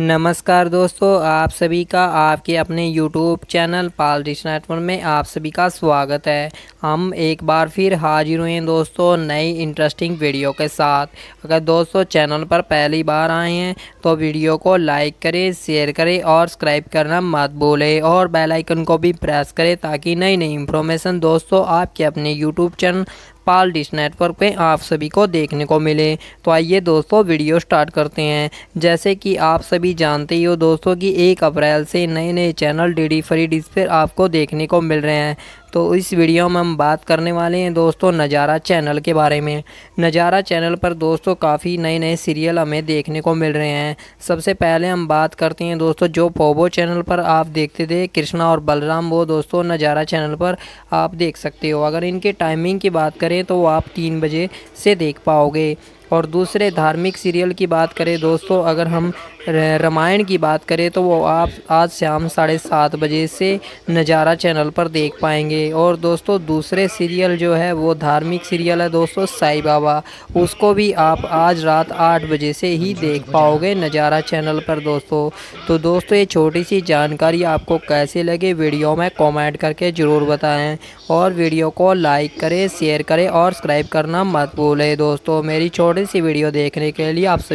नमस्कार दोस्तों आप सभी का आपके अपने यूट्यूब चैनल पाल डिश नेटवर्क में आप सभी का स्वागत है हम एक बार फिर हाजिर हुए हैं दोस्तों नई इंटरेस्टिंग वीडियो के साथ अगर दोस्तों चैनल पर पहली बार आए हैं तो वीडियो को लाइक करें शेयर करें और सब्सक्राइब करना मत भूलें और बेल आइकन को भी प्रेस करें ताकि नई नई इन्फॉर्मेशन दोस्तों आपके अपने यूट्यूब चैनल पाल डिश नेटवर्क पे आप सभी को देखने को मिले तो आइए दोस्तों वीडियो स्टार्ट करते हैं जैसे कि आप सभी जानते ही हो दोस्तों कि एक अप्रैल से नए नए channel DD DD free dish पर आपको देखने को मिल रहे हैं तो इस वीडियो में हम बात करने वाले हैं दोस्तों नज़ारा चैनल के बारे में नज़ारा चैनल पर दोस्तों काफ़ी नए नए सीरियल हमें देखने को मिल रहे हैं सबसे पहले हम बात करते हैं दोस्तों जो पोबो चैनल पर आप देखते थे कृष्णा और बलराम वो दोस्तों नज़ारा चैनल पर आप देख सकते हो अगर इनके टाइमिंग की बात करें तो आप तीन बजे से देख पाओगे और दूसरे धार्मिक सीरियल की बात करें दोस्तों अगर हम रामायण की बात करें तो वो आप आज शाम साढ़े सात बजे से नज़ारा चैनल पर देख पाएंगे और दोस्तों दूसरे सीरियल जो है वो धार्मिक सीरियल है दोस्तों साई बाबा उसको भी आप आज रात आठ बजे से ही देख पाओगे नज़ारा चैनल पर दोस्तों तो दोस्तों ये छोटी सी जानकारी आपको कैसे लगे वीडियो में कॉमेंट करके ज़रूर बताएँ और वीडियो को लाइक करें शेयर करें और सब्सक्राइब करना मत भूलें दोस्तों मेरी छोटी सी वीडियो देखने के लिए आप सभी